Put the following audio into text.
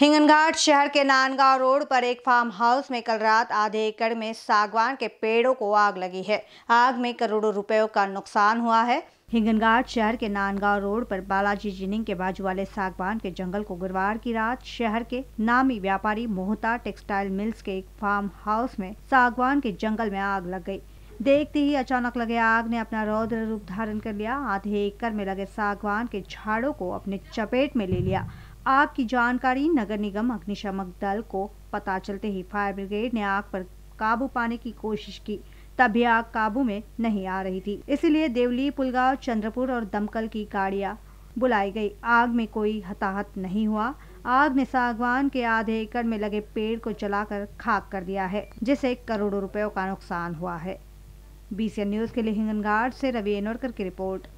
हिंगनघाट शहर के नानगांव रोड पर एक फार्म हाउस में कल रात आधे एकड़ में सागवान के पेड़ों को आग लगी है आग में करोड़ों रुपयों का नुकसान हुआ है हिंगनघाट शहर के नानगांव रोड पर बालाजी जिनिंग के बाजू वाले सागवान के जंगल को गुरुवार की रात शहर के नामी व्यापारी मोहता टेक्सटाइल मिल्स के एक फार्म हाउस में सागवान के जंगल में आग लग गई देखते ही अचानक लगे आग ने अपना रौद्र रूप धारण कर लिया आधे एकड़ में लगे सागवान के झाड़ों को अपने चपेट में ले लिया आग की जानकारी नगर निगम अग्निशमक दल को पता चलते ही फायर ब्रिगेड ने आग पर काबू पाने की कोशिश की तभी आग काबू में नहीं आ रही थी इसीलिए देवली पुलगांव चंद्रपुर और दमकल की गाड़िया बुलाई गई आग में कोई हताहत नहीं हुआ आग ने सागवान के आधे एकड़ में लगे पेड़ को जलाकर खाक कर दिया है जिससे करोड़ों रुपयों का नुकसान हुआ है बीसीएन न्यूज के लिए हिंगनगाड़ से रवि एनोरकर की रिपोर्ट